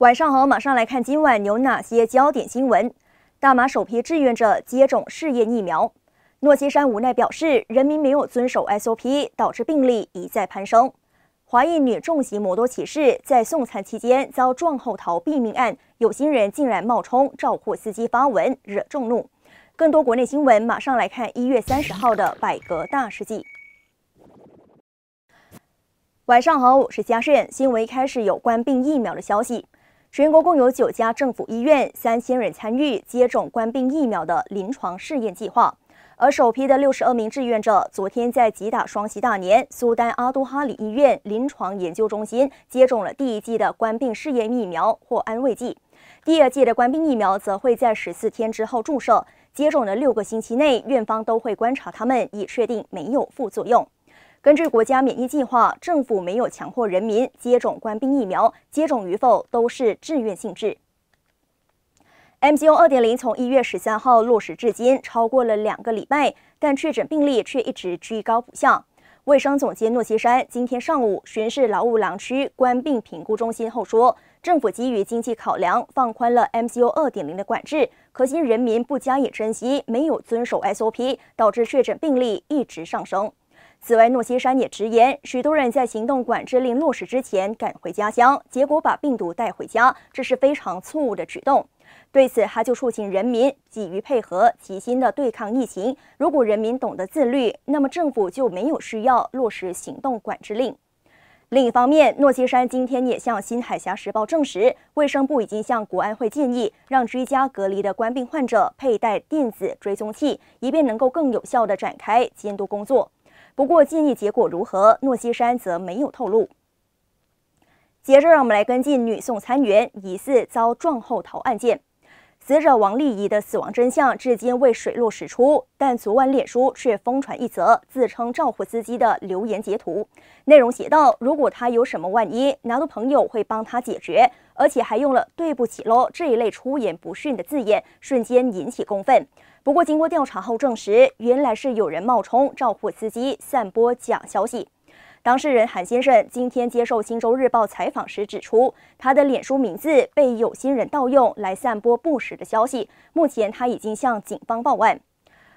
晚上好，马上来看今晚有哪些焦点新闻。大马首批志愿者接种试验疫苗，诺基山无奈表示，人民没有遵守 SOP，导致病例一再攀升。华裔女重型摩托骑士在送餐期间遭撞后逃避命案，有心人竟然冒充照护司机发文惹众怒。更多国内新闻，马上来看一月三十号的百格大事记。晚上好，我是嘉顺，新闻开始有关病疫苗的消息。全国共有九家政府医院，三千人参与接种官病疫苗的临床试验计划。而首批的六十二名志愿者昨天在吉打双喜大年苏丹阿都哈里医院临床研究中心接种了第一剂的官病试验疫苗或安慰剂。第二剂的官兵疫苗则会在十四天之后注射。接种的六个星期内，院方都会观察他们，以确定没有副作用。根据国家免疫计划，政府没有强迫人民接种冠病疫苗，接种与否都是自愿性质。MCO 2.0从一月十三号落实至今，超过了两个礼拜，但确诊病例却一直居高不下。卫生总监诺西山今天上午巡视劳务狼区冠病评估中心后说，政府基于经济考量放宽了 MCO 2.0的管制，可惜人民不加以珍惜，没有遵守 SOP，导致确诊病例一直上升。此外，诺西山也直言，许多人在行动管制令落实之前赶回家乡，结果把病毒带回家，这是非常错误的举动。对此，他就促进人民给予配合，齐心的对抗疫情。如果人民懂得自律，那么政府就没有需要落实行动管制令。另一方面，诺西山今天也向《新海峡时报》证实，卫生部已经向国安会建议，让居家隔离的官病患者佩戴电子追踪器，以便能够更有效地展开监督工作。不过，建议结果如何，诺西山则没有透露。接着，让我们来跟进女送餐员疑似遭撞后逃案件。死者王丽仪的死亡真相至今未水落石出，但昨晚脸书却疯传一则自称赵虎司机的留言截图，内容写道：“如果他有什么万一，拿的朋友会帮他解决。”而且还用了“对不起喽”这一类出言不逊的字眼，瞬间引起公愤。不过经过调查后证实，原来是有人冒充赵虎司机散播假消息。当事人韩先生今天接受《新州日报》采访时指出，他的脸书名字被有心人盗用来散播不实的消息。目前他已经向警方报案。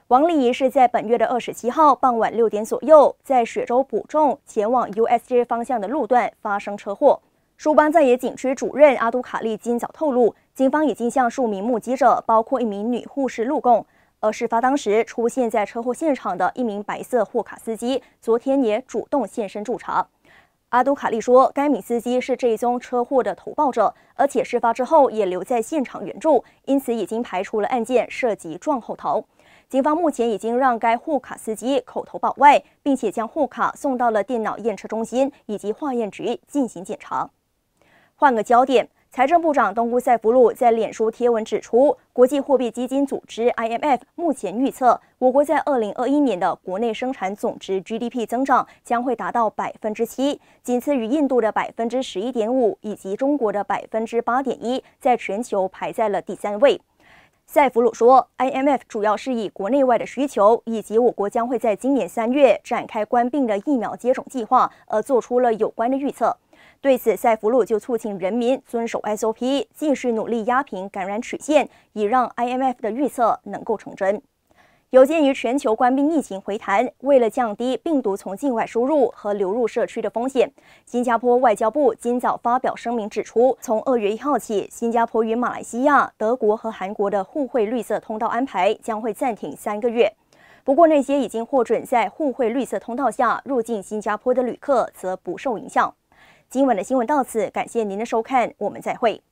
王丽仪是在本月的二十七号傍晚六点左右，在雪州补种前往 U.S.J 方向的路段发生车祸。苏邦在野警区主任阿都卡利今早透露，警方已经向数名目击者，包括一名女护士，录供。而事发当时出现在车祸现场的一名白色货卡司机，昨天也主动现身助查。阿都卡利说，该名司机是这一宗车祸的投报者，而且事发之后也留在现场援助，因此已经排除了案件涉及撞后逃。警方目前已经让该货卡司机口头保外，并且将货卡送到了电脑验车中心以及化验局进行检查。换个焦点。财政部长东姑塞弗鲁在脸书贴文指出，国际货币基金组织 （IMF） 目前预测，我国在二零二一年的国内生产总值 （GDP） 增长将会达到百分之七，仅次于印度的百分之十一点五以及中国的百分之八点一，在全球排在了第三位。塞弗鲁说，IMF 主要是以国内外的需求，以及我国将会在今年三月展开关病的疫苗接种计划，而做出了有关的预测。对此，塞弗鲁就促进人民遵守 SOP，继续努力压平感染曲线，以让 IMF 的预测能够成真。有鉴于全球官兵疫情回弹，为了降低病毒从境外输入和流入社区的风险，新加坡外交部今早发表声明指出，从二月一号起，新加坡与马来西亚、德国和韩国的互惠绿色通道安排将会暂停三个月。不过，那些已经获准在互惠绿色通道下入境新加坡的旅客则不受影响。今晚的新闻到此，感谢您的收看，我们再会。